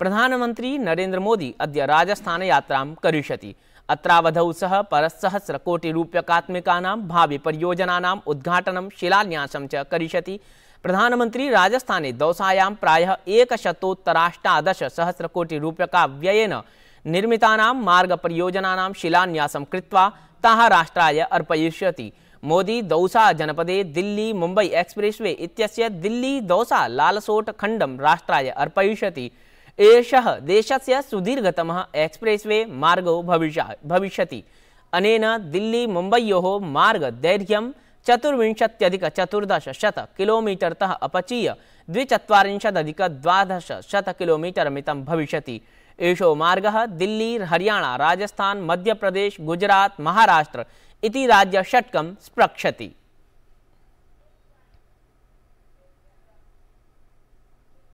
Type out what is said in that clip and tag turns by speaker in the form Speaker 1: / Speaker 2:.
Speaker 1: प्रधानमन्त्री नरेन्द्रमोदी अद्य राजस्थानयात्रां करिष्यति अत्रावधौ सः परसहस्रकोटिरूप्यकात्मिकानां भाविपरियोजनानाम् परियोजना उद्घाटन शिलान्यास क्यों प्रधानमंत्री राजस्थाने दौसायां प्रायः एकशतोत्तराष्टादशसहस्रकोटिरूप्यकाव्ययेन निर्मितानां मार्गपरियोजनानां शिलान्यासं कृत्वा शिलान्यास राष्ट्रा अर्पयिष्यति मोदी दौसा जनपदे दिल्ली मुंबई एक्स्प्रेस्वे इत्यस्य दिल्ली दौसा लालसोट खंडम राष्ट्रा अर्पयिष्यति एषः देशस्य सुदीर्घतम एक्सप्रेस वे मार्ग भविष्य दिल्ली मार्ग दैर्घ्य भविष्यति चतुर्दश शत किलोमीटर तह अपचीय द्वादश शत किलोमीटर द्विचत्वारिंशदधिकद्वादशशतकिलोमीटर्मितं भविष्यति एषो मार्गः दिल्ली हरियाणा राजस्थान मध्य प्रदेश गुजरात महाराष्ट्र इति राज्यषट्कं स्प्रक्षति